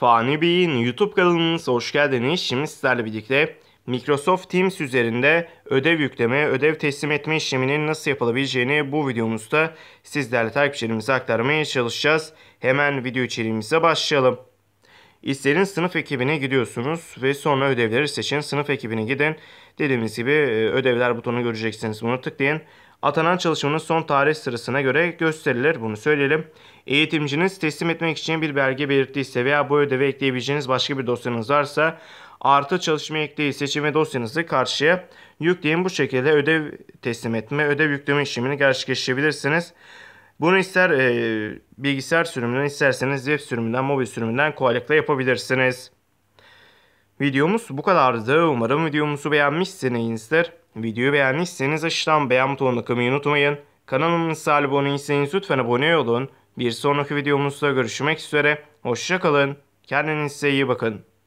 Fani Bey'in YouTube kanalımıza hoş geldiniz. Şimdi sizlerle birlikte Microsoft Teams üzerinde ödev yükleme, ödev teslim etme işleminin nasıl yapılabileceğini bu videomuzda sizlerle takipçilerimize aktarmaya çalışacağız. Hemen video içeriğimize başlayalım. İsterin sınıf ekibine gidiyorsunuz ve sonra ödevleri seçin. Sınıf ekibine gidin. Dediğimiz gibi e, ödevler butonunu göreceksiniz. Bunu tıklayın. Atanan çalışmanın son tarih sırasına göre gösterilir. Bunu söyleyelim. Eğitimciniz teslim etmek için bir belge belirttiyse veya bu ödeve ekleyebileceğiniz başka bir dosyanız varsa artı çalışma ekleyi seçimi dosyanızı karşıya yükleyin. Bu şekilde ödev teslim etme, ödev yükleme işlemini gerçekleştirebilirsiniz. Bunu ister e, bilgisayar sürümünden isterseniz web sürümünden, mobil sürümünden kolaylıkla yapabilirsiniz. Videomuz bu kadardı. Umarım videomuzu beğenmişsinizdir. Videoyu beğenmişseniz aşağıdan beğen butonuna kılmayı unutmayın. Kanalımıza abone değilseniz lütfen abone olun. Bir sonraki videomuzda görüşmek üzere. Hoşçakalın. Kendinize iyi bakın.